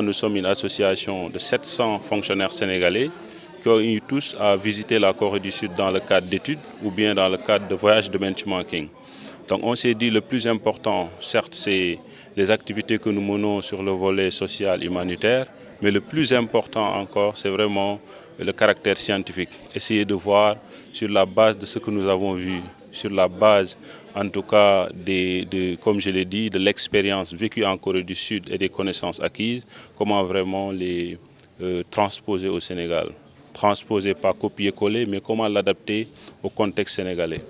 Nous sommes une association de 700 fonctionnaires sénégalais qui ont eu tous à visiter la Corée du Sud dans le cadre d'études ou bien dans le cadre de voyages de benchmarking. Donc on s'est dit le plus important, certes, c'est les activités que nous menons sur le volet social humanitaire, mais le plus important encore, c'est vraiment le caractère scientifique. Essayer de voir sur la base de ce que nous avons vu, sur la base, en tout cas, de, comme je l'ai dit, de l'expérience vécue en Corée du Sud et des connaissances acquises, comment vraiment les euh, transposer au Sénégal. Transposer, pas copier-coller, mais comment l'adapter au contexte sénégalais.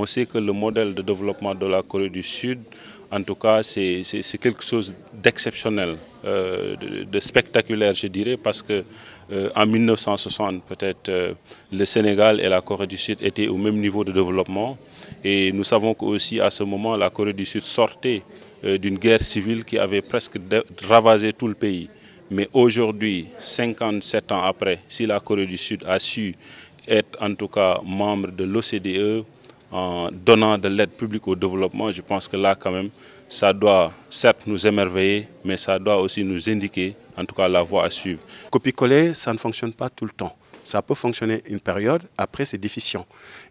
On sait que le modèle de développement de la Corée du Sud, en tout cas, c'est quelque chose d'exceptionnel, euh, de, spectaculaire, je dirais, parce qu'en euh, 1960, peut-être, euh, le Sénégal et la Corée du Sud étaient au même niveau de développement. Et nous savons qu'aussi, à ce moment, la Corée du Sud sortait d'une guerre civile qui avait presque ravagé tout le pays. Mais aujourd'hui, 57 ans après, si la Corée du Sud a su être en tout cas membre de l'OCDE, en donnant de l'aide publique au développement, je pense que là quand même, ça doit certes nous émerveiller, mais ça doit aussi nous indiquer en tout cas la voie à suivre. Copier-coller, ça ne fonctionne pas tout le temps. Ça peut fonctionner une période, après c'est déficient.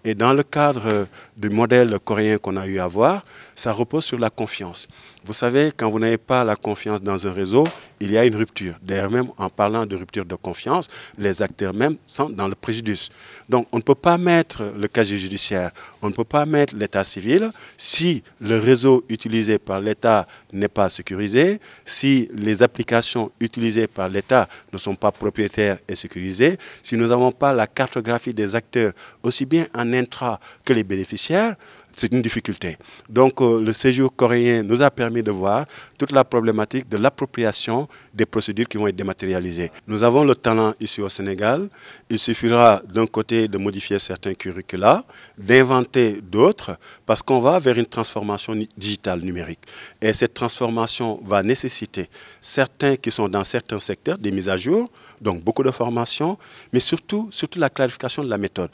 Et dans le cadre euh, du modèle coréen qu'on a eu à voir, ça repose sur la confiance. Vous savez, quand vous n'avez pas la confiance dans un réseau, il y a une rupture. D'ailleurs, même en parlant de rupture de confiance, les acteurs même sont dans le préjudice. Donc, on ne peut pas mettre le casier judiciaire, on ne peut pas mettre l'état civil si le réseau utilisé par l'État n'est pas sécurisé, si les applications utilisées par l'État ne sont pas propriétaires et sécurisées, si nous n'avons pas la cartographie des acteurs, aussi bien en intra que les bénéficiaires, c'est une difficulté. Donc euh, le séjour coréen nous a permis de voir toute la problématique de l'appropriation des procédures qui vont être dématérialisées. Nous avons le talent ici au Sénégal. Il suffira d'un côté de modifier certains curricula, d'inventer d'autres, parce qu'on va vers une transformation digitale numérique. Et cette transformation va nécessiter certains qui sont dans certains secteurs des mises à jour, donc beaucoup de formations, mais surtout, surtout la clarification de la méthode.